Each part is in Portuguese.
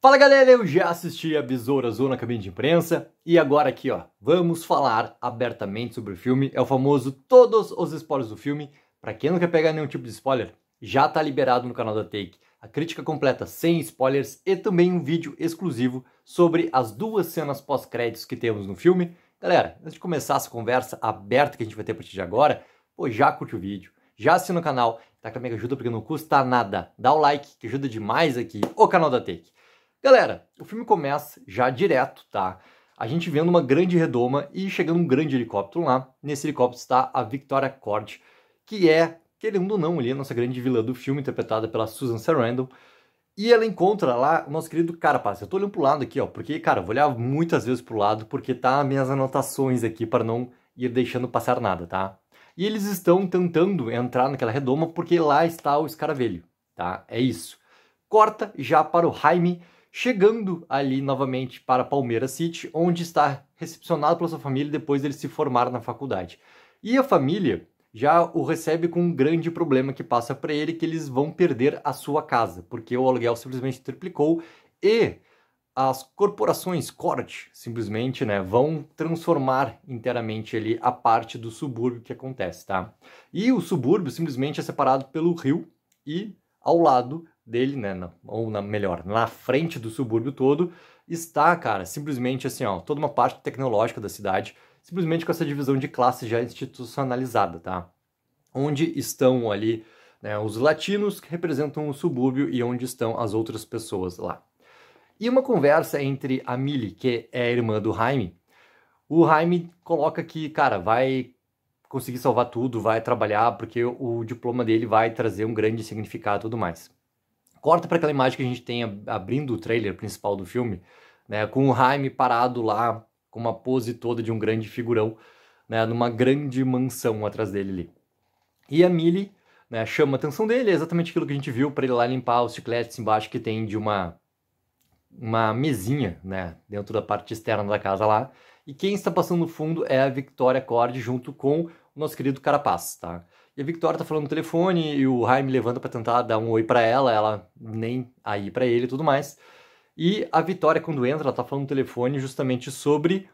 Fala galera, eu já assisti a Besoura Zona Cabine de Imprensa e agora aqui ó, vamos falar abertamente sobre o filme, é o famoso todos os spoilers do filme. Para quem não quer pegar nenhum tipo de spoiler, já tá liberado no canal da Take a crítica completa sem spoilers e também um vídeo exclusivo sobre as duas cenas pós-créditos que temos no filme. Galera, antes de começar essa conversa aberta que a gente vai ter a partir de agora, pô, já curte o vídeo, já assina o canal, tá com a minha ajuda porque não custa nada. Dá o like que ajuda demais aqui o canal da Take. Galera, o filme começa já direto, tá? A gente vendo uma grande redoma e chegando um grande helicóptero lá. Nesse helicóptero está a Victoria Cord, que é, querendo ou não, ali, a nossa grande vilã do filme, interpretada pela Susan Sarandon. E ela encontra lá o nosso querido Carapaz. Eu tô olhando pro lado aqui, ó, porque, cara, vou olhar muitas vezes pro lado, porque tá minhas anotações aqui para não ir deixando passar nada, tá? E eles estão tentando entrar naquela redoma porque lá está o escaravelho, tá? É isso. Corta já para o Jaime chegando ali novamente para Palmeiras City, onde está recepcionado pela sua família depois dele se formar na faculdade. E a família já o recebe com um grande problema que passa para ele, que eles vão perder a sua casa, porque o aluguel simplesmente triplicou e as corporações corte simplesmente né, vão transformar inteiramente ali a parte do subúrbio que acontece, tá? E o subúrbio simplesmente é separado pelo rio e ao lado dele, né, na, ou na, melhor, na frente do subúrbio todo, está, cara, simplesmente assim, ó, toda uma parte tecnológica da cidade, simplesmente com essa divisão de classe já institucionalizada, tá? Onde estão ali né, os latinos que representam o subúrbio e onde estão as outras pessoas lá. E uma conversa entre a Millie, que é a irmã do Jaime, o Jaime coloca que, cara, vai conseguir salvar tudo, vai trabalhar, porque o diploma dele vai trazer um grande significado e tudo mais. Corta para aquela imagem que a gente tem abrindo o trailer principal do filme, né, com o Jaime parado lá, com uma pose toda de um grande figurão, né, numa grande mansão atrás dele ali. E a Millie né, chama a atenção dele, é exatamente aquilo que a gente viu para ele lá limpar os chicletes embaixo que tem de uma uma mesinha, né, dentro da parte externa da casa lá. E quem está passando no fundo é a Victoria Cord junto com o nosso querido Carapaz, tá? E a Victoria tá falando no telefone e o Jaime levanta para tentar dar um oi para ela, ela nem aí para ele e tudo mais. E a Vitória, quando entra, ela tá falando no telefone justamente sobre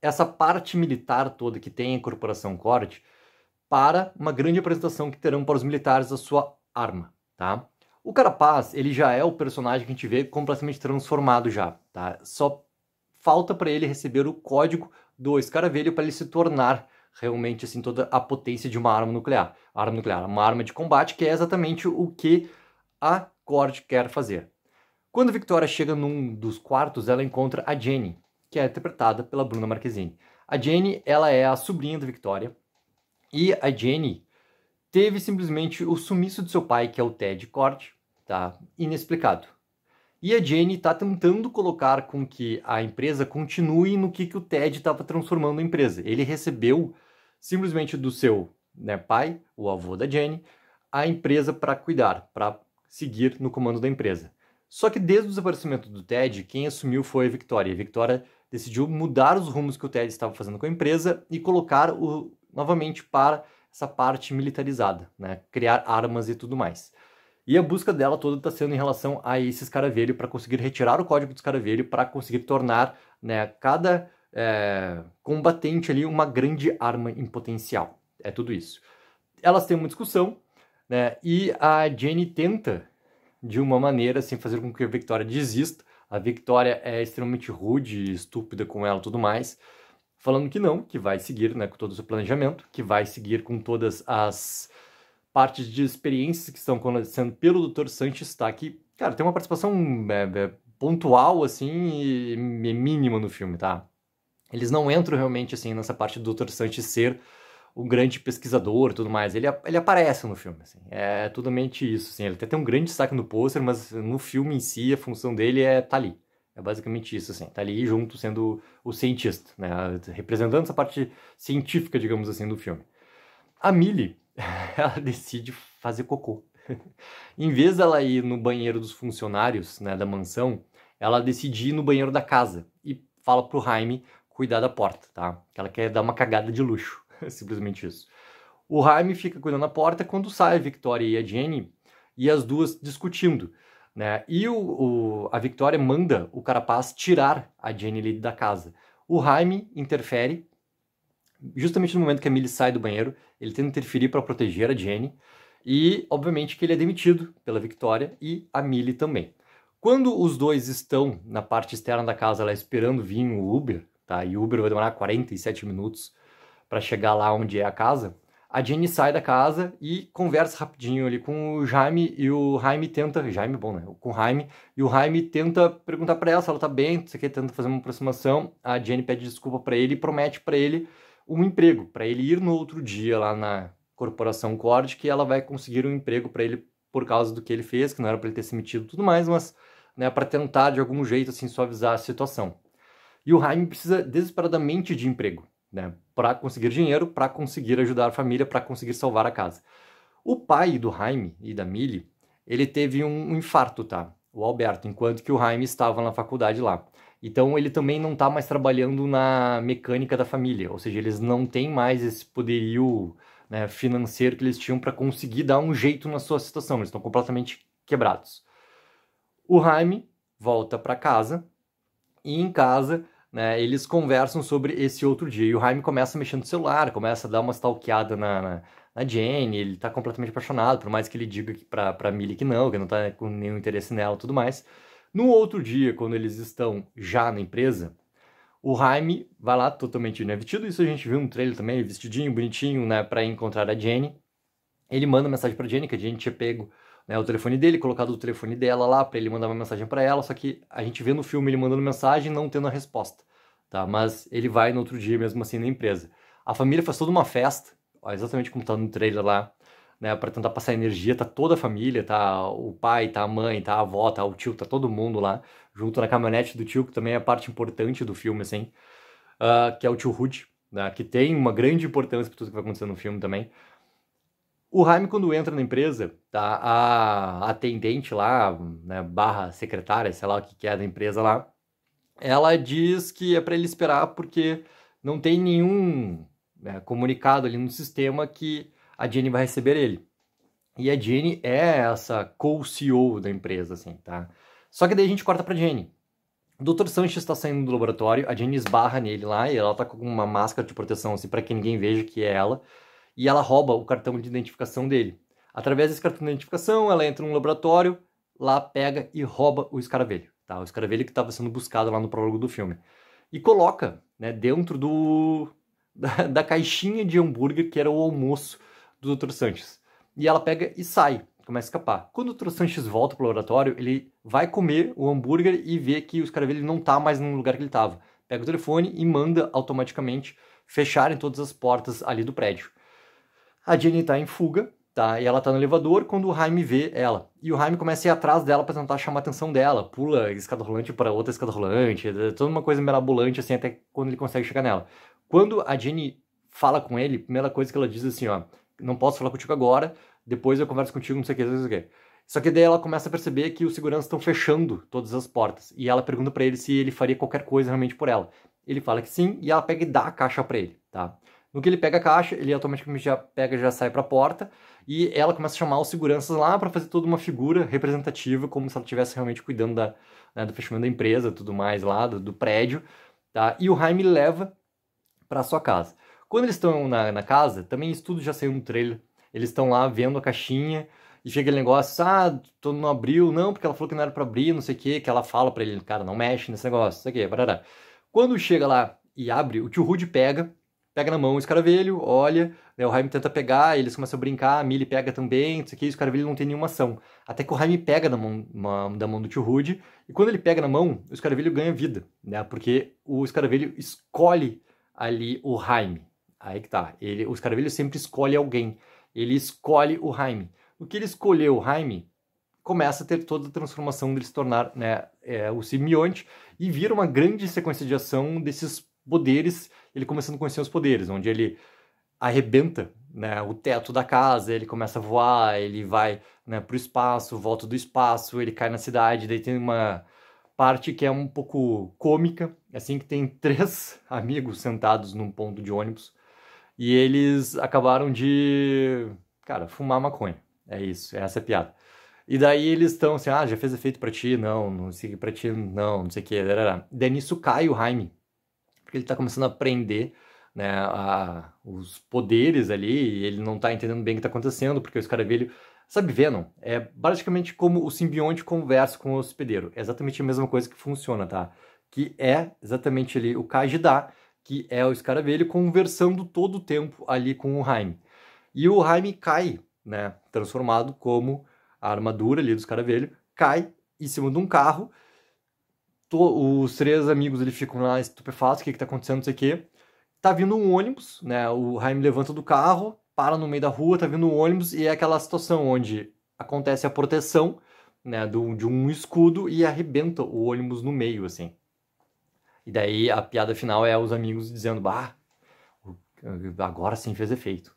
essa parte militar toda que tem a Corporação Corte para uma grande apresentação que terão para os militares da sua arma, tá? O Carapaz, ele já é o personagem que a gente vê completamente transformado já, tá? Só falta para ele receber o código do escaravelho para ele se tornar realmente assim toda a potência de uma arma nuclear. arma nuclear uma arma de combate que é exatamente o que a Cord quer fazer. Quando Victoria chega num dos quartos, ela encontra a Jenny, que é interpretada pela Bruna Marquezine. A Jenny, ela é a sobrinha da Victoria, e a Jenny teve simplesmente o sumiço de seu pai, que é o Ted Cord, tá? Inexplicado. E a Jenny está tentando colocar com que a empresa continue no que, que o Ted estava transformando a empresa. Ele recebeu simplesmente do seu né, pai, o avô da Jenny, a empresa para cuidar, para seguir no comando da empresa. Só que desde o desaparecimento do Ted, quem assumiu foi a Victoria. A Victoria decidiu mudar os rumos que o Ted estava fazendo com a empresa e colocar o novamente para essa parte militarizada, né? criar armas e tudo mais. E a busca dela toda está sendo em relação a esse escaravelho para conseguir retirar o código do escaravelho para conseguir tornar né, cada é, combatente ali, uma grande arma em potencial. É tudo isso. Elas têm uma discussão, né? E a Jenny tenta, de uma maneira, assim, fazer com que a Victoria desista. A Victoria é extremamente rude, estúpida com ela tudo mais. Falando que não, que vai seguir né, com todo o seu planejamento, que vai seguir com todas as partes de experiências que estão acontecendo pelo Dr. Sanches, tá? Que, cara, tem uma participação é, é, pontual, assim, e mínima no filme, tá? eles não entram realmente assim nessa parte do Dr. Sanchez ser o grande pesquisador tudo mais. Ele, ele aparece no filme, assim. É totalmente isso, assim. Ele até tem um grande destaque no pôster, mas no filme em si a função dele é tá ali. É basicamente isso, assim. Tá ali junto sendo o cientista, né? Representando essa parte científica, digamos assim, do filme. A Millie, ela decide fazer cocô. em vez dela ir no banheiro dos funcionários, né, da mansão, ela decide ir no banheiro da casa e fala pro Jaime cuidar da porta, tá? Que ela quer dar uma cagada de luxo, simplesmente isso. O Jaime fica cuidando da porta quando sai a Victoria e a Jenny e as duas discutindo, né? E o, o a Victoria manda o Carapaz tirar a Jenny Lee da casa. O Jaime interfere justamente no momento que a Millie sai do banheiro, ele tenta interferir para proteger a Jenny e, obviamente, que ele é demitido pela Victoria e a Millie também. Quando os dois estão na parte externa da casa, lá esperando vir o Uber, tá? E Uber vai demorar 47 minutos para chegar lá onde é a casa. A Jenny sai da casa e conversa rapidinho ali com o Jaime e o Jaime tenta, Jaime é bom, né? Com o Jaime e o Jaime tenta perguntar para ela se ela tá bem, se quer tenta fazer uma aproximação. A Jenny pede desculpa para ele e promete para ele um emprego, para ele ir no outro dia lá na corporação Cord que ela vai conseguir um emprego para ele por causa do que ele fez, que não era para ele ter se metido, tudo mais, mas né, para tentar de algum jeito assim suavizar a situação. E o Jaime precisa desesperadamente de emprego, né? Para conseguir dinheiro, para conseguir ajudar a família, para conseguir salvar a casa. O pai do Jaime e da Millie, ele teve um infarto, tá? O Alberto, enquanto que o Jaime estava na faculdade lá. Então ele também não está mais trabalhando na mecânica da família, ou seja, eles não têm mais esse poderio né, financeiro que eles tinham para conseguir dar um jeito na sua situação, eles estão completamente quebrados. O Jaime volta para casa e em casa né, eles conversam sobre esse outro dia. E o Jaime começa mexendo no celular, começa a dar uma stalkeada na, na, na Jenny, ele tá completamente apaixonado, por mais que ele diga que pra, pra Millie que não, que não tá com nenhum interesse nela e tudo mais. No outro dia, quando eles estão já na empresa, o Jaime vai lá totalmente vestido, isso a gente viu no trailer também, vestidinho, bonitinho, né, pra encontrar a Jenny. Ele manda mensagem pra Jenny, que a Jenny tinha pego né, o telefone dele, colocado o telefone dela lá para ele mandar uma mensagem para ela, só que a gente vê no filme ele mandando mensagem não tendo a resposta, tá? Mas ele vai no outro dia mesmo assim na empresa. A família faz toda uma festa, ó, exatamente como tá no trailer lá, né, para tentar passar energia, tá toda a família, tá o pai, tá a mãe, tá a avó, tá o tio, tá todo mundo lá, junto na caminhonete do tio, que também é a parte importante do filme, assim, uh, que é o tio Rude, né, que tem uma grande importância para tudo que vai acontecer no filme também. O Jaime, quando entra na empresa, tá, a atendente lá, né, barra secretária, sei lá o que, que é da empresa lá, ela diz que é para ele esperar porque não tem nenhum né, comunicado ali no sistema que a Jenny vai receber ele. E a Jenny é essa co-CEO da empresa, assim, tá? Só que daí a gente corta pra Jenny. O Dr. Sanchez está saindo do laboratório, a Jenny esbarra nele lá e ela tá com uma máscara de proteção, assim, para que ninguém veja que é ela e ela rouba o cartão de identificação dele. Através desse cartão de identificação, ela entra num laboratório, lá pega e rouba o escaravelho, tá? O escaravelho que estava sendo buscado lá no prólogo do filme. E coloca, né, dentro do da, da caixinha de hambúrguer que era o almoço do Dr. Sanches. E ela pega e sai, começa a escapar. Quando o Dr. Sanches volta pro laboratório, ele vai comer o hambúrguer e vê que o escaravelho não tá mais no lugar que ele estava. Pega o telefone e manda automaticamente fecharem todas as portas ali do prédio. A Jenny tá em fuga, tá? E ela tá no elevador quando o Jaime vê ela. E o Jaime começa a ir atrás dela para tentar chamar a atenção dela. Pula escada rolante para outra escada rolante, é toda uma coisa mirabolante, assim, até quando ele consegue chegar nela. Quando a Jenny fala com ele, a primeira coisa que ela diz é assim, ó, não posso falar contigo agora, depois eu converso contigo, não sei o que, não sei o que. Só que daí ela começa a perceber que os seguranças estão fechando todas as portas. E ela pergunta para ele se ele faria qualquer coisa realmente por ela. Ele fala que sim, e ela pega e dá a caixa para ele, tá? No que ele pega a caixa, ele automaticamente já pega já sai para a porta e ela começa a chamar os seguranças lá para fazer toda uma figura representativa, como se ela estivesse realmente cuidando da, né, do fechamento da empresa, tudo mais lá, do, do prédio. Tá? E o Jaime leva para sua casa. Quando eles estão na, na, casa, também isso tudo já saiu no trailer. Eles estão lá vendo a caixinha e chega aquele negócio, ah, tu não abriu, não, porque ela falou que não era para abrir, não sei o que, que ela fala para ele, cara, não mexe nesse negócio, isso aqui, barará. Quando chega lá e abre, o tio Rude pega pega na mão o escaravelho, olha, né, o Jaime tenta pegar, eles começam a brincar, a Millie pega também, isso aqui, o escaravelho não tem nenhuma ação. Até que o Jaime pega da mão, uma, da mão do tio Rude, e quando ele pega na mão, o escaravelho ganha vida, né, porque o escaravelho escolhe ali o Jaime. Aí que tá, ele, o escaravelho sempre escolhe alguém, ele escolhe o Jaime. O que ele escolheu o Jaime começa a ter toda a transformação dele se tornar né, é, o simbionte e vira uma grande sequência de ação desses poderes, ele começando a conhecer os poderes, onde ele arrebenta né, o teto da casa, ele começa a voar, ele vai né, para o espaço, volta do espaço, ele cai na cidade, daí tem uma parte que é um pouco cômica, assim que tem três amigos sentados num ponto de ônibus e eles acabaram de, cara, fumar maconha. É isso, é essa é a piada. E daí eles estão assim, ah, já fez efeito para ti, não, não sei para ti, não, não sei o que. Daí nisso cai o Jaime, porque ele está começando a aprender né, a, os poderes ali, e ele não está entendendo bem o que está acontecendo, porque o escaravelho. Sabe, Venom? É basicamente como o simbionte conversa com o hospedeiro. É exatamente a mesma coisa que funciona, tá? Que é exatamente ali o Kajda, que é o escaravelho conversando todo o tempo ali com o Jaime. E o Jaime cai, né? Transformado como a armadura ali do escaravelho, cai em cima de um carro to, os três amigos ele ficam lá estupefatos, o que, que tá acontecendo, não sei o quê. Tá vindo um ônibus, né? O Jaime levanta do carro, para no meio da rua, tá vindo um ônibus, e é aquela situação onde acontece a proteção, né, do, de um escudo e arrebenta o ônibus no meio, assim. E daí a piada final é os amigos dizendo, bah, agora sim fez efeito.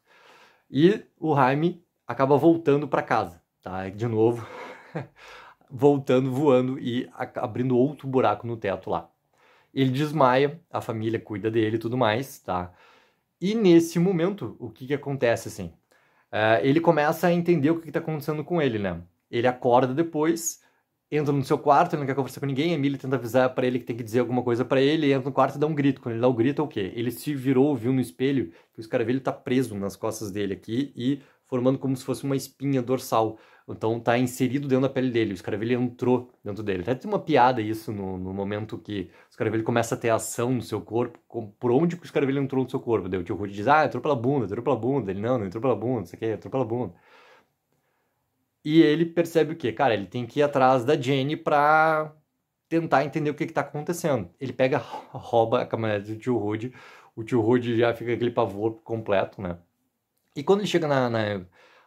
E o Jaime acaba voltando para casa, tá? De novo, voltando, voando e abrindo outro buraco no teto lá. Ele desmaia, a família cuida dele e tudo mais, tá? E nesse momento, o que que acontece, assim? Eh, ele começa a entender o que, está acontecendo com ele, né? Ele acorda depois, entra no seu quarto, ele não quer conversar com ninguém, a Emily tenta avisar para ele que tem que dizer alguma coisa para ele, ele entra no quarto e dá um grito. Quando ele dá o um grito, é o quê? Ele se virou, viu no espelho que o escaravelho está preso nas costas dele aqui e formando como se fosse uma espinha dorsal. Então tá inserido dentro da pele dele, o escaravelho entrou dentro dele. Até tem uma piada isso no, no momento que o escaravelho começa a ter ação no seu corpo, com, por onde que o escaravelho entrou no seu corpo. Daí o tio Hood diz, ah, entrou pela bunda, entrou pela bunda. Ele, não, não entrou pela bunda, isso aqui, entrou pela bunda. E ele percebe o quê? Cara, ele tem que ir atrás da Jenny pra tentar entender o que que tá acontecendo. Ele pega, rouba a caminhonete do tio Hood. o tio Hood já fica aquele pavor completo, né? E quando ele chega na, na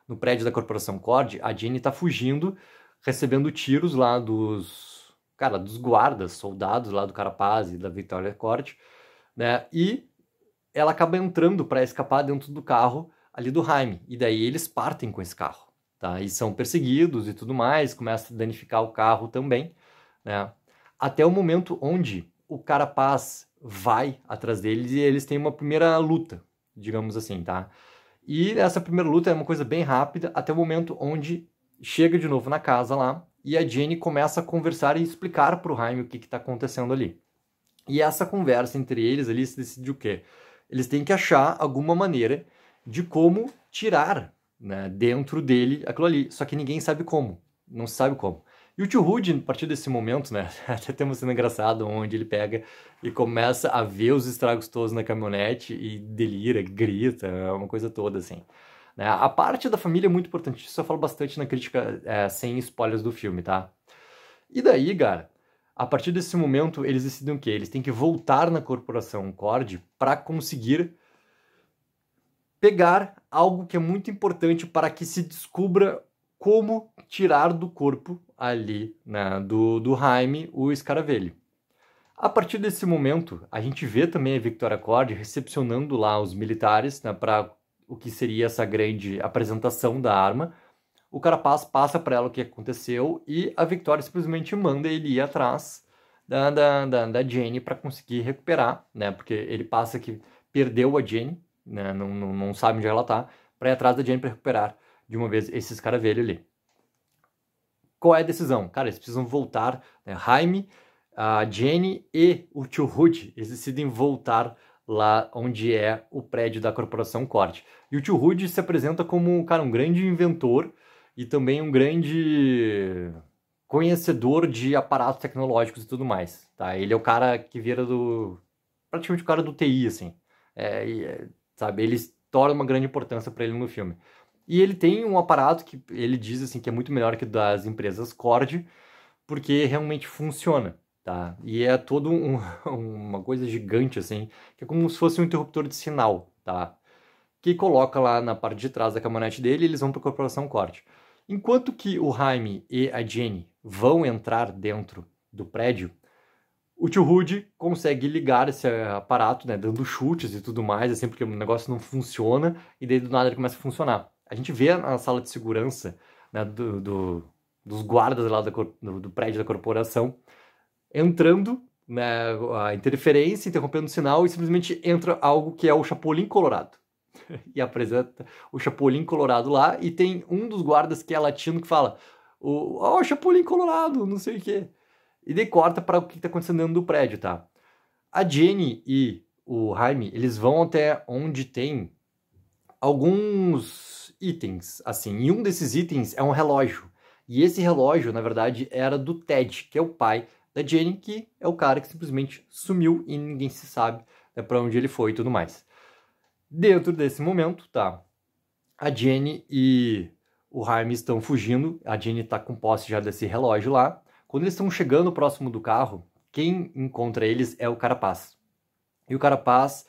no prédio da Corporação Cord, a Jenny tá fugindo, recebendo tiros lá dos. Cara, dos guardas, soldados lá do Carapaz e da Victoria Cord, né? E ela acaba entrando para escapar dentro do carro ali do Jaime. E daí eles partem com esse carro, tá? E são perseguidos e tudo mais, começa a danificar o carro também, né? Até o momento onde o Carapaz vai atrás deles e eles têm uma primeira luta, digamos assim, tá? E essa primeira luta é uma coisa bem rápida, até o momento onde chega de novo na casa lá e a Jenny começa a conversar e explicar para o Jaime o que está acontecendo ali. E essa conversa entre eles ali se decide o quê? Eles têm que achar alguma maneira de como tirar né, dentro dele aquilo ali, só que ninguém sabe como, não se sabe como. E o tio Rude, a partir desse momento, né, até tem uma cena engraçada onde ele pega e começa a ver os estragos todos na caminhonete e delira, grita, uma coisa toda assim. Né. A parte da família é muito importante, isso eu falo bastante na crítica é, sem spoilers do filme, tá? E daí, cara, a partir desse momento eles decidem o quê? Eles têm que voltar na corporação Cord para conseguir pegar algo que é muito importante para que se descubra como tirar do corpo ali né, do, do Jaime o escaravelho. A partir desse momento, a gente vê também a Victoria Cord recepcionando lá os militares né, para o que seria essa grande apresentação da arma. O Carapaz passa para ela o que aconteceu e a Victoria simplesmente manda ele ir atrás da, da, da, da Jenny para conseguir recuperar, né? Porque ele passa que perdeu a Jenny, né, não, não, não sabe onde ela está, para ir atrás da Jenny para recuperar de uma vez esses caras velhos ali. Qual é a decisão? Cara, eles precisam voltar, né? Jaime, a Jenny e o tio Rude, eles decidem voltar lá onde é o prédio da Corporação Corte. E o tio Rude se apresenta como, cara, um grande inventor e também um grande conhecedor de aparatos tecnológicos e tudo mais, tá? Ele é o cara que vira do... praticamente o cara do TI, assim. É, é, sabe, ele torna uma grande importância para ele no filme. E ele tem um aparato que ele diz assim que é muito melhor que das empresas Cord, porque realmente funciona, tá? E é todo um, uma coisa gigante assim, que é como se fosse um interruptor de sinal, tá? Que coloca lá na parte de trás da caminhonete dele, e eles vão para a corporação Cord. Enquanto que o Jaime e a Jenny vão entrar dentro do prédio, o tio Rude consegue ligar esse aparato, né, dando chutes e tudo mais, assim, porque o negócio não funciona, e daí do nada ele começa a funcionar. A gente vê na sala de segurança né, do, do, dos guardas lá do, do, prédio da corporação entrando, né, a interferência, interrompendo o sinal e simplesmente entra algo que é o Chapolin Colorado. e apresenta o Chapolin Colorado lá e tem um dos guardas que é latino que fala o, oh, Chapolin Colorado, não sei o quê. E daí corta para o que está acontecendo dentro do prédio, tá? A Jenny e o Jaime, eles vão até onde tem alguns itens, assim. E um desses itens é um relógio. E esse relógio, na verdade, era do Ted, que é o pai da Jenny, que é o cara que simplesmente sumiu e ninguém se sabe né, para onde ele foi e tudo mais. Dentro desse momento, tá? A Jenny e o Harm estão fugindo. A Jenny tá com posse já desse relógio lá. Quando eles estão chegando próximo do carro, quem encontra eles é o Carapaz. E o Carapaz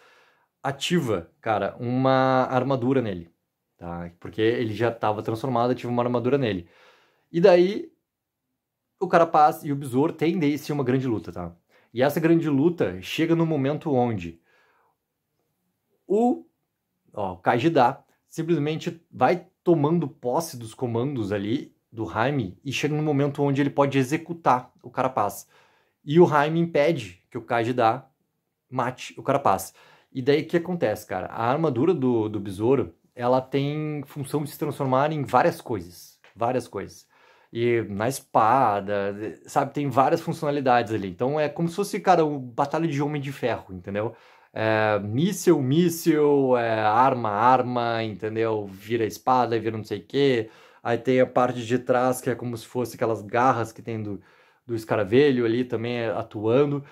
ativa, cara, uma armadura nele tá? Porque ele já estava transformado, tinha uma armadura nele. E daí, o Carapaz e o Besouro têm daí sim uma grande luta, tá? E essa grande luta chega no momento onde o, ó, o Kajidá simplesmente vai tomando posse dos comandos ali do Jaime e chega no momento onde ele pode executar o Carapaz. E o Jaime impede que o Kajidá mate o Carapaz. E daí o que acontece, cara? A armadura do, do besouro ela tem função de se transformar em várias coisas, várias coisas. E na espada, sabe, tem várias funcionalidades ali. Então é como se fosse, cara, uma batalha de homem de ferro, entendeu? É, míssel, míssel, é, arma, arma, entendeu? Vira espada, vira não sei o quê. Aí tem a parte de trás que é como se fosse aquelas garras que tem do, do escaravelho ali também é, atuando.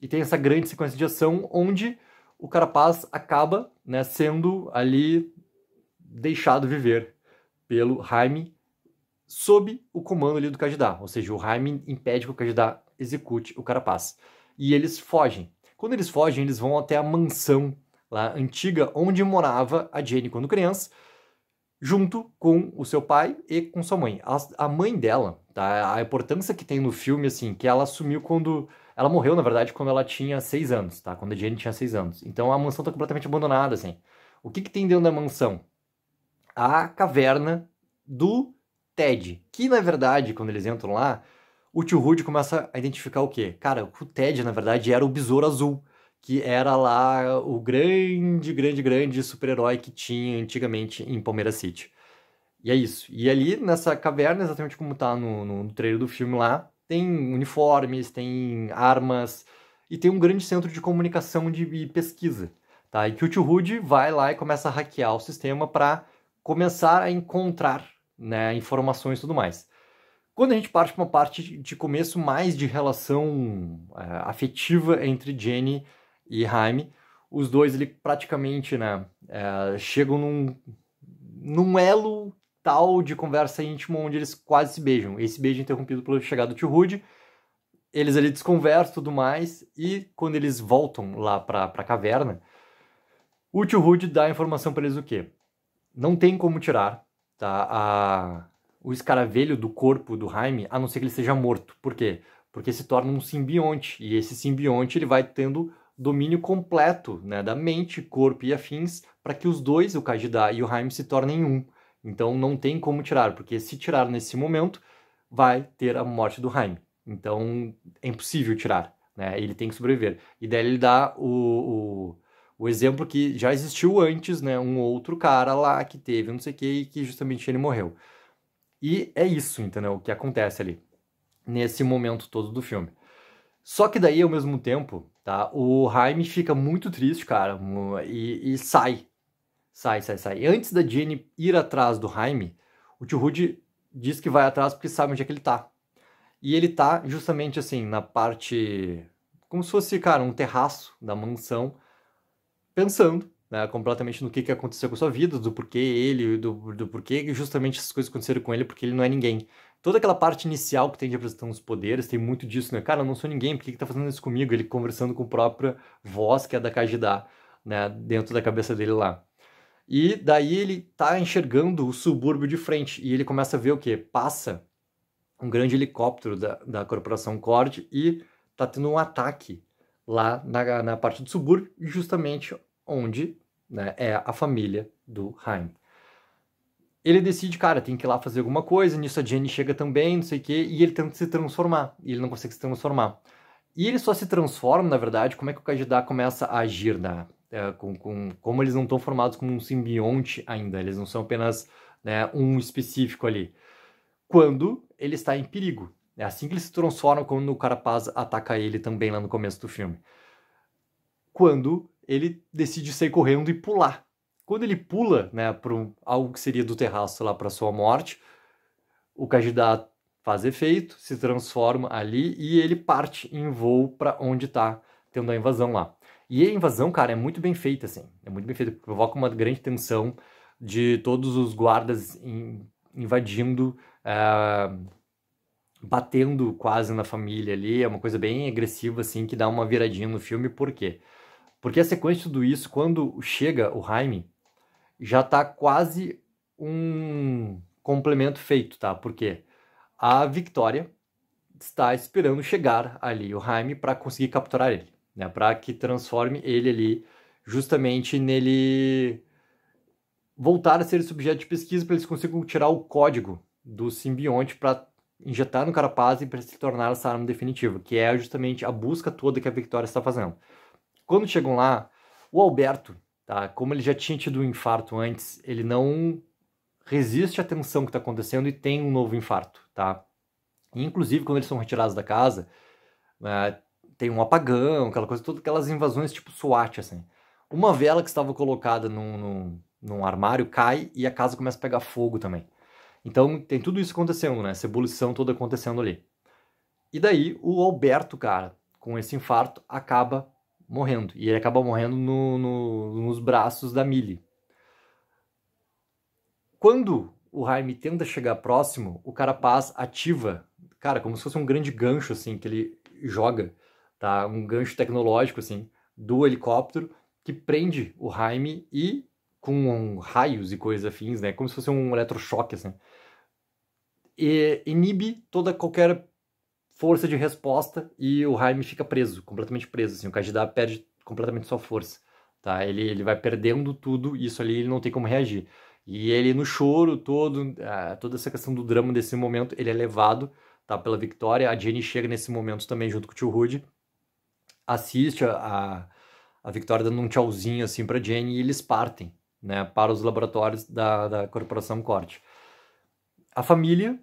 E tem essa grande sequência de ação onde o Carapaz acaba né, sendo ali deixado viver pelo Jaime sob o comando ali do Kajidá. Ou seja, o Jaime impede que o Kajidá execute o Carapaz. E eles fogem. Quando eles fogem, eles vão até a mansão lá antiga onde morava a Jenny quando criança, junto com o seu pai e com sua mãe. A, a mãe dela, tá? A importância que tem no filme, assim, que ela assumiu quando. Ela morreu, na verdade, quando ela tinha seis anos, tá? Quando a Jenny tinha seis anos. Então a mansão tá completamente abandonada, assim. O que, que tem dentro da mansão? a caverna do Ted. Que, na verdade, quando eles entram lá, o tio Rude começa a identificar o quê? Cara, o Ted, na verdade, era o Besouro Azul, que era lá o grande, grande, grande super-herói que tinha antigamente em Palmeiras City. E é isso. E ali nessa caverna, exatamente como tá no, no trailer do filme lá, tem uniformes, tem armas e tem um grande centro de comunicação de, de pesquisa, tá? E que o tio Hood vai lá e começa a hackear o sistema para começar a encontrar né, informações e tudo mais. Quando a gente parte para uma parte de começo mais de relação é, afetiva entre Jenny e Jaime, os dois ele praticamente né, é, chegam num, num elo tal de conversa íntima onde eles quase se beijam. Esse beijo é interrompido pela chegada do tio Rude. Eles ali desconversam tudo mais, e quando eles voltam lá para a caverna, o tio Rude dá a informação para eles o quê? não tem como tirar tá, a, o escaravelho do corpo do Jaime, a não ser que ele seja morto. Por quê? Porque se torna um simbionte, e esse simbionte ele vai tendo domínio completo né, da mente, corpo e afins, para que os dois, o Kajida e o Haim, se tornem um. Então não tem como tirar, porque se tirar nesse momento, vai ter a morte do Haim. Então é impossível tirar, né? ele tem que sobreviver. E daí ele dá o, o o exemplo que já existiu antes, né? Um outro cara lá que teve não sei o que e que justamente ele morreu. E é isso, entendeu? O que acontece ali, nesse momento todo do filme. Só que daí, ao mesmo tempo, tá? O Jaime fica muito triste, cara, e, e sai. Sai, sai, sai. E antes da Jenny ir atrás do Jaime, o tio Rude diz que vai atrás porque sabe onde é que ele tá. E ele tá justamente assim, na parte. Como se fosse, cara, um terraço da mansão pensando né, completamente no que, que aconteceu com a sua vida, do porquê ele, do, do porquê justamente essas coisas aconteceram com ele, porque ele não é ninguém. Toda aquela parte inicial que tem de apresentar os poderes, tem muito disso, né? Cara, eu não sou ninguém, por que, que tá fazendo isso comigo? Ele conversando com a própria voz, que é da Kajidá, né, dentro da cabeça dele lá. E daí ele tá enxergando o subúrbio de frente, e ele começa a ver o que? Passa um grande helicóptero da, da corporação Cord e tá tendo um ataque lá na, na parte do subúrbio, e justamente onde né, é a família do Heim. Ele decide, cara, tem que ir lá fazer alguma coisa, nisso a Jenny chega também, não sei o quê, e ele tenta se transformar, e ele não consegue se transformar. E ele só se transforma, na verdade, como é que o Kajidá começa a agir, né? É, com, com, como eles não estão formados como um simbionte ainda, eles não são apenas né, um específico ali. Quando ele está em perigo. É assim que ele se transforma quando o Carapaz ataca ele também lá no começo do filme. Quando ele decide sair correndo e pular. Quando ele pula, né, para um, algo que seria do terraço lá para sua morte, o Kajidá faz efeito, se transforma ali e ele parte em voo para onde está tendo a invasão lá. E a invasão, cara, é muito bem feita, assim. É muito bem feita, provoca uma grande tensão de todos os guardas in, invadindo, eh, batendo quase na família ali. É uma coisa bem agressiva, assim, que dá uma viradinha no filme. Por quê? Porque porque a sequência de tudo isso, quando chega o Jaime, já está quase um complemento feito, tá? Porque a Victoria está esperando chegar ali o Jaime para conseguir capturar ele, né? Para que transforme ele ali justamente nele voltar a ser objeto de pesquisa para eles consigam tirar o código do simbionte para injetar no carapaz e para se tornar essa arma definitiva, que é justamente a busca toda que a Victoria está fazendo. Quando chegam lá, o Alberto, tá? Como ele já tinha tido um infarto antes, ele não resiste à tensão que está acontecendo e tem um novo infarto, tá? inclusive, quando eles são retirados da casa, é, tem um apagão, aquela coisa, todas aquelas invasões tipo SWAT, assim. Uma vela que estava colocada num, num, num, armário cai e a casa começa a pegar fogo também. Então tem tudo isso acontecendo, né? Essa ebulição toda acontecendo ali. E daí o Alberto, cara, com esse infarto, acaba morrendo. E ele acaba morrendo no, no, nos braços da Millie. Quando o Jaime tenta chegar próximo, o Carapaz ativa, cara, como se fosse um grande gancho, assim, que ele joga, tá? Um gancho tecnológico, assim, do helicóptero, que prende o Jaime e, com raios e coisas afins, né? Como se fosse um eletrochoque, assim. E inibe toda qualquer força de resposta e o Jaime fica preso, completamente preso. Assim, o Kajidá perde completamente sua força. Tá? Ele, ele vai perdendo tudo e isso ali ele não tem como reagir. E ele no choro todo, ah, toda essa questão do drama desse momento, ele é levado tá, pela Victoria. A Jenny chega nesse momento também junto com o tio Rude, assiste a, a Victoria dando um tchauzinho assim pra Jenny e eles partem, né, para os laboratórios da, da Corporação Corte. A família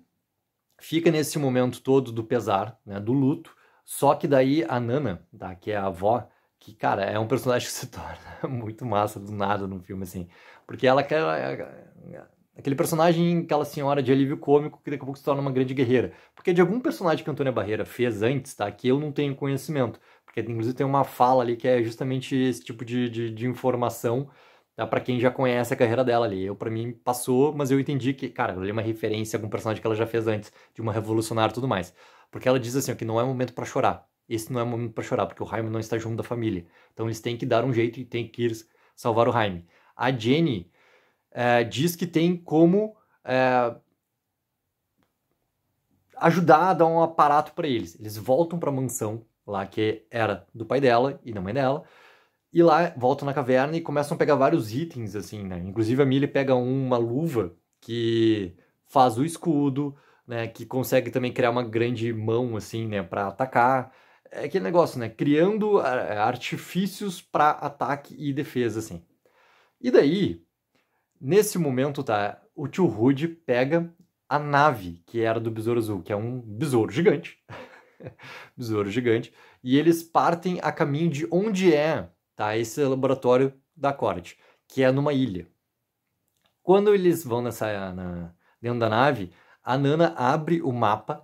fica nesse momento todo do pesar, né, do luto, só que daí a Nana, tá, que é a avó, que, cara, é um personagem que se torna muito massa do nada no filme, assim, porque ela quer aquele personagem, aquela senhora de alívio cômico que daqui a pouco se torna uma grande guerreira. Porque de algum personagem que a Antônia Barreira fez antes, tá? Que eu não tenho conhecimento. Porque inclusive tem uma fala ali que é justamente esse tipo de, de, de informação dá tá, Para quem já conhece a carreira dela ali. Eu, para mim, passou, mas eu entendi que, cara, eu li uma referência a algum personagem que ela já fez antes, de uma revolucionária e tudo mais. Porque ela diz assim, ó, que não é momento para chorar. Esse não é momento para chorar, porque o Jaime não está junto da família. Então eles têm que dar um jeito e têm que ir salvar o Jaime. A Jenny é, diz que tem como é, ajudar a dar um aparato para eles. Eles voltam para a mansão lá que era do pai dela e da mãe dela e lá voltam na caverna e começam a pegar vários itens, assim, né? Inclusive a Millie pega uma luva que faz o escudo, né? Que consegue também criar uma grande mão, assim, né? Pra atacar. É aquele negócio, né? Criando é, artifícios para ataque e defesa, assim. E daí, nesse momento, tá? O tio Rude pega a nave que era do Besouro Azul, que é um besouro gigante. besouro gigante. E eles partem a caminho de onde é tá? Esse é o laboratório da Corte que é numa ilha. Quando eles vão nessa na, dentro da nave, a Nana abre o mapa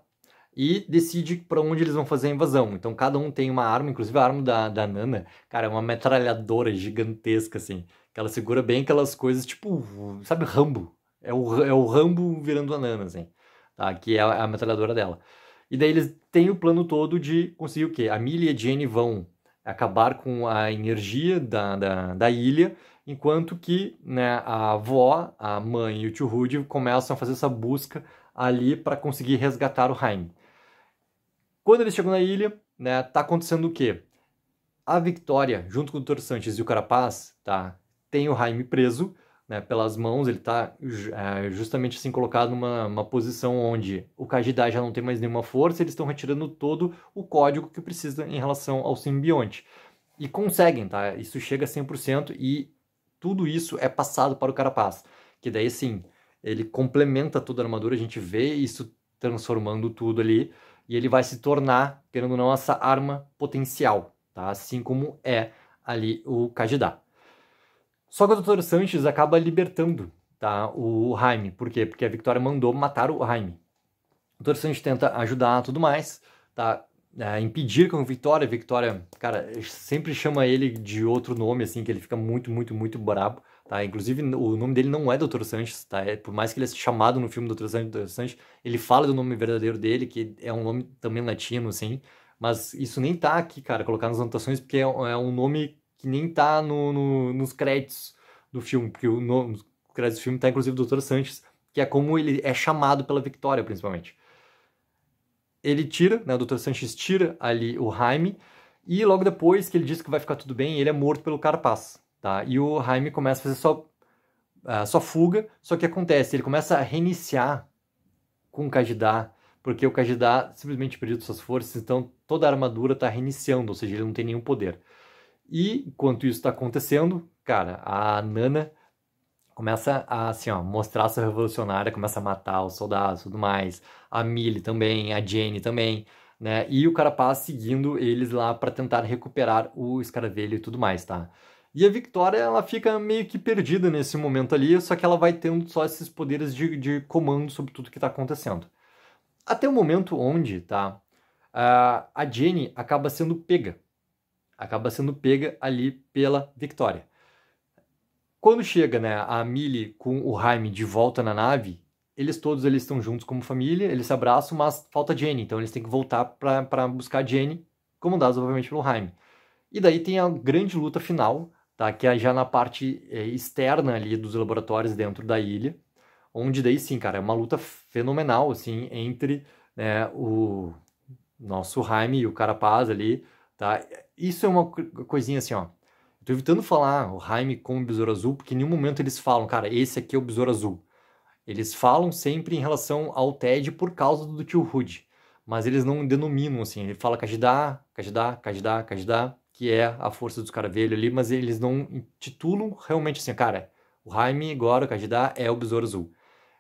e decide para onde eles vão fazer a invasão. Então cada um tem uma arma, inclusive a arma da, da Nana, cara, é uma metralhadora gigantesca assim, que ela segura bem aquelas coisas tipo, sabe, Rambo. É o, é o Rambo virando a Nana, assim, tá? Que é a, é a metralhadora dela. E daí eles têm o plano todo de conseguir o quê? A Millie e a Jenny vão acabar com a energia da, da, da ilha, enquanto que né, a avó, a mãe e o tio Rude começam a fazer essa busca ali para conseguir resgatar o Heim. Quando eles chegam na ilha, né, tá acontecendo o quê? A Victoria, junto com o Dr. Sanches e o Carapaz, tá, tem o Heim preso, né, pelas mãos, ele está é, justamente assim colocado numa posição onde o Kajidai já não tem mais nenhuma força, eles estão retirando todo o código que precisa em relação ao simbionte. E conseguem, tá? Isso chega a 100% e tudo isso é passado para o Carapaz. Que daí, assim, ele complementa toda a armadura, a gente vê isso transformando tudo ali, e ele vai se tornar, querendo ou não, essa arma potencial, tá? Assim como é ali o Kajidá. Só que o Dr. Sanches acaba libertando tá, o Jaime. Por quê? Porque a Victoria mandou matar o Jaime. O Dr. Sanches tenta ajudar tudo mais, tá? É, impedir com Victoria. Victoria, cara, sempre chama ele de outro nome, assim, que ele fica muito, muito, muito brabo, tá? Inclusive, o nome dele não é Dr. Sanches, tá? É, por mais que ele seja chamado no filme Dr. Sanches, Dr. Sanches, ele fala do nome verdadeiro dele, que é um nome também latino, assim, mas isso nem tá aqui, cara, colocar nas anotações, porque é, é um nome que nem tá no, no, nos créditos do filme, porque o nos créditos do filme tá inclusive o Dr. Sanches, que é como ele é chamado pela Victoria, principalmente. Ele tira, né, o Dr. Sanches tira ali o Jaime, e logo depois que ele diz que vai ficar tudo bem, ele é morto pelo Carpaz, tá? E o Jaime começa a fazer só, uh, só fuga, só que acontece, ele começa a reiniciar com o Kajidá, porque o Kajidá simplesmente perdeu suas forças, então toda a armadura está reiniciando, ou seja, ele não tem nenhum poder. E enquanto isso está acontecendo, cara, a Nana começa a assim, ó, mostrar sua revolucionária, começa a matar os soldados, tudo mais. A Millie também, a Jane também, né? E o cara passa seguindo eles lá para tentar recuperar o escaravelho e tudo mais, tá? E a Victoria, ela fica meio que perdida nesse momento ali, só que ela vai tendo só esses poderes de, de comando sobre tudo que tá acontecendo. Até o momento onde, tá? a Jenny acaba sendo pega acaba sendo pega ali pela Victoria. Quando chega né, a Millie com o Jaime de volta na nave, eles todos eles estão juntos como família, eles se abraçam, mas falta Jenny, então eles têm que voltar para buscar Jenny, comandados obviamente pelo Jaime. E daí tem a grande luta final, tá, que é já na parte é, externa ali dos laboratórios dentro da ilha, onde daí sim, cara, é uma luta fenomenal, assim, entre né, o nosso Jaime e o Carapaz ali, tá? isso é uma coisinha assim, ó. Eu tô evitando falar o Jaime como besouro azul, porque em nenhum momento eles falam, cara, esse aqui é o besouro azul. Eles falam sempre em relação ao Ted por causa do tio Hood, mas eles não denominam assim. Ele fala Kajidá, Kajidá, Kajidá, Kajidá, que é a força dos velhos ali, mas eles não intitulam realmente assim, cara, o Jaime agora, o Kajidá, é o besouro azul.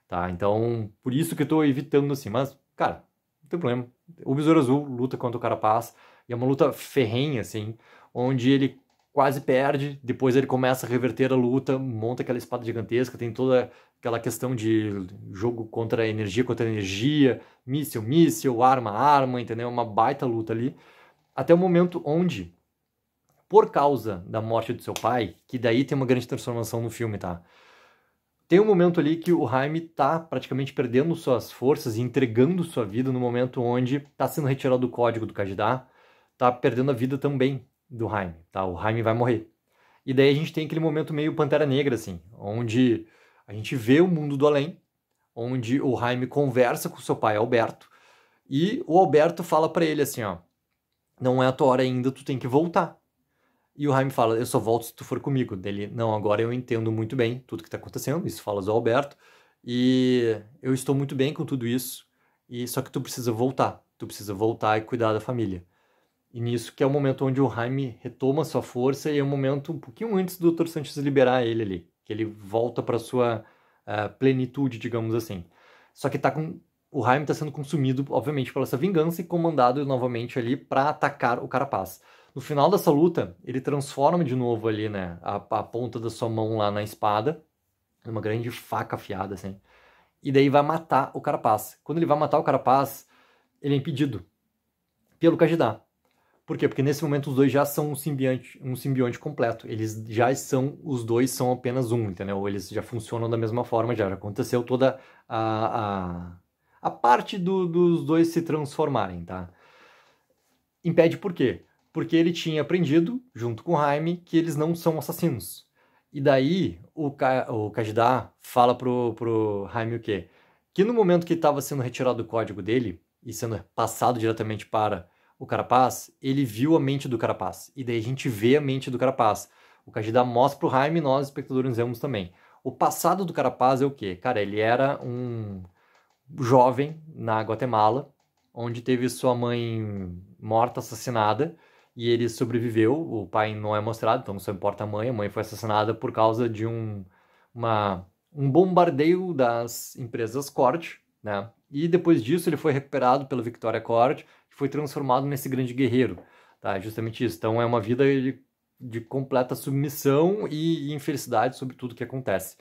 Tá? Então, por isso que eu tô evitando assim, mas, cara, não tem problema. O besouro azul luta contra o Carapaz, e é uma luta ferrenha, assim, onde ele quase perde, depois ele começa a reverter a luta, monta aquela espada gigantesca, tem toda aquela questão de jogo contra energia contra energia, míssil, míssil, arma, arma, entendeu? Uma baita luta ali. Até o momento onde, por causa da morte do seu pai, que daí tem uma grande transformação no filme, tá? Tem um momento ali que o Jaime tá praticamente perdendo suas forças e entregando sua vida no momento onde tá sendo retirado do código do Kajidá, tá perdendo a vida também do Jaime, tá? O Jaime vai morrer. E daí a gente tem aquele momento meio Pantera Negra, assim, onde a gente vê o mundo do além, onde o Jaime conversa com seu pai Alberto, e o Alberto fala para ele assim, ó, não é a tua hora ainda, tu tem que voltar. E o Jaime fala, eu só volto se tu for comigo. Dele, não, agora eu entendo muito bem tudo que tá acontecendo, isso fala o Alberto, e eu estou muito bem com tudo isso, e só que tu precisa voltar, tu precisa voltar e cuidar da família. E nisso que é o momento onde o Jaime retoma sua força e é o um momento um pouquinho antes do Dr. Sanchez liberar ele ali, que ele volta para sua uh, plenitude, digamos assim. Só que tá com o Jaime está sendo consumido, obviamente, pela essa vingança e comandado novamente ali para atacar o Carapaz. No final dessa luta, ele transforma de novo ali, né, a, a, ponta da sua mão lá na espada, uma grande faca afiada, assim. E daí vai matar o Carapaz. Quando ele vai matar o Carapaz, ele é impedido pelo Kajidá. Por quê? Porque nesse momento os dois já são um simbionte, um simbionte completo. Eles já são, os dois são apenas um, entendeu? Eles já funcionam da mesma forma, já, aconteceu toda a, a, a parte do, dos dois se transformarem, tá? Impede por quê? Porque ele tinha aprendido, junto com Jaime, que eles não são assassinos. E daí o, Ka, o Kajda fala pro, pro Jaime o quê? Que no momento que estava sendo retirado o código dele e sendo passado diretamente para o Carapaz, ele viu a mente do Carapaz. E daí a gente vê a mente do Carapaz. O Kajida mostra pro Jaime e nós, espectadores, vemos também. O passado do Carapaz é o quê? Cara, ele era um jovem na Guatemala, onde teve sua mãe morta, assassinada, e ele sobreviveu. O pai não é mostrado, então só importa a mãe. A mãe foi assassinada por causa de um, uma, um bombardeio das empresas Corte, né? E depois disso ele foi recuperado pela Victoria Corte, foi transformado nesse grande guerreiro. Tá? É justamente isso. Então é uma vida de, de completa submissão e, e infelicidade sobre tudo que acontece.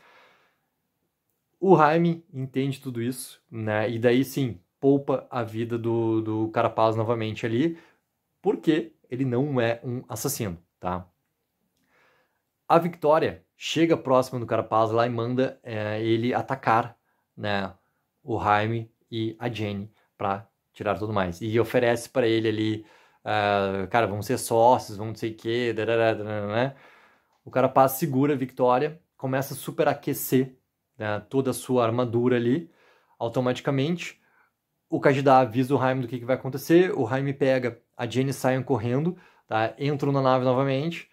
O Jaime entende tudo isso, né? E daí sim, poupa a vida do, do Carapaz novamente ali, porque ele não é um assassino, tá? A Victoria chega próxima do Carapaz lá e manda é, ele atacar né, o Jaime e a Jenny para tirar tudo mais. E oferece para ele ali, uh, cara, vamos ser sócios, vamos não sei o quê, né? O cara passa, segura a vitória, começa a superaquecer né, toda a sua armadura ali, automaticamente. O Kajidá avisa o Raim do que, que vai acontecer, o Raim pega, a Jenny saem correndo, tá? entram na nave novamente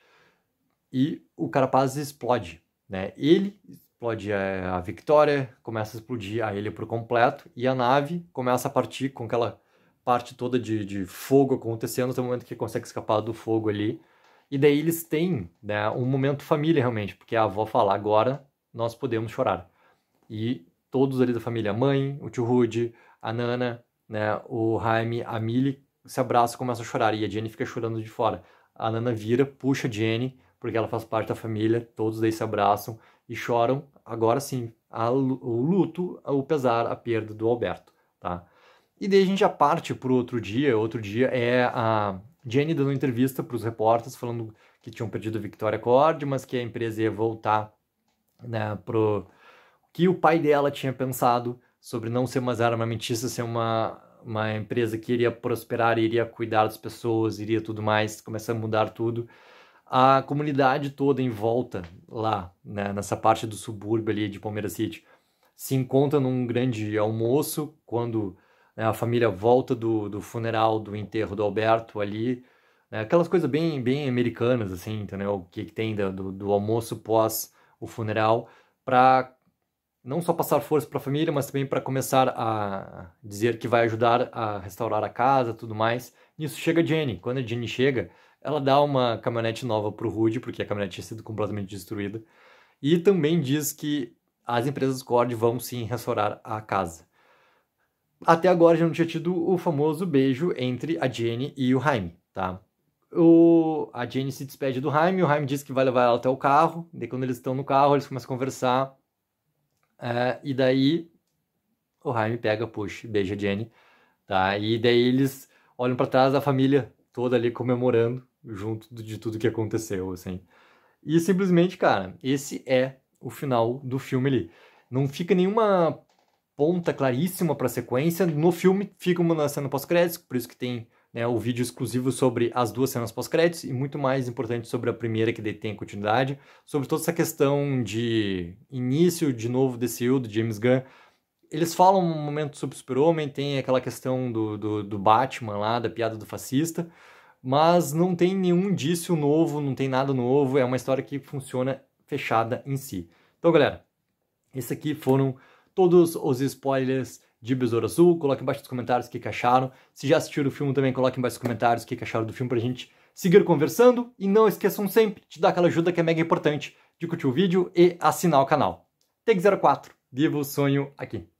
e o Carapaz explode. Né? Ele explode é, a Victoria, começa a explodir a ilha por completo e a nave começa a partir com aquela parte toda de, de fogo acontecendo até o momento que consegue escapar do fogo ali. E daí eles têm né, um momento família realmente, porque a avó fala agora nós podemos chorar. E todos ali da família, a mãe, o tio Rude, a Nana, né, o Jaime, a Millie se abraçam e começam a chorar e a Jenny fica chorando de fora. A Nana vira, puxa a Jenny, porque ela faz parte da família, todos daí se abraçam e choram, agora sim, a, o luto, o pesar, a perda do Alberto, tá? E daí a gente já parte para outro dia. Outro dia é a Jenny dando entrevista para os repórteres falando que tinham perdido a Victoria Cord, mas que a empresa ia voltar né, pro que o pai dela tinha pensado sobre não ser mais armamentista, ser uma, uma empresa que iria prosperar, iria cuidar das pessoas, iria tudo mais, começar a mudar tudo a comunidade toda em volta lá, né, nessa parte do subúrbio ali de Palmeiras City, se encontra num grande almoço quando né, a família volta do, do funeral, do enterro do Alberto ali, né, aquelas coisas bem, bem americanas, assim, entendeu? O que, que tem do, do almoço pós o funeral, para não só passar força para a família, mas também para começar a dizer que vai ajudar a restaurar a casa tudo mais. Nisso chega a Jenny. Quando a Jenny chega, ela dá uma caminhonete nova pro Rude, porque a caminhonete tinha sido completamente destruída. E também diz que as empresas Cord vão sim restaurar a casa. Até agora já não tinha tido o famoso beijo entre a Jenny e o Jaime, tá? O, a Jenny se despede do Jaime, o Jaime diz que vai levar ela até o carro. Daí quando eles estão no carro, eles começam a conversar. É, e daí o Jaime pega, puxa, beija a Jenny, tá? E daí eles olham para trás, a família toda ali comemorando, junto de tudo que aconteceu, assim. E simplesmente, cara, esse é o final do filme ali. Não fica nenhuma ponta claríssima para a sequência. No filme fica uma cena pós-créditos, por isso que tem né, o vídeo exclusivo sobre as duas cenas pós-créditos e muito mais importante sobre a primeira que detém continuidade, sobre toda essa questão de início de novo desse eu do James Gunn. Eles falam um momento sobre o Super-Homem, tem aquela questão do, do, do Batman lá, da piada do fascista mas não tem nenhum indício novo, não tem nada novo, é uma história que funciona fechada em si. Então, galera, esse aqui foram todos os spoilers de Besouro Azul. Coloque embaixo nos comentários o que, acharam. Se já assistiram o filme também, coloque embaixo nos comentários o que, que acharam do filme pra gente seguir conversando. E não esqueçam sempre de dar aquela ajuda que é mega importante, de curtir o vídeo e assinar o canal. Take 04, viva o sonho aqui!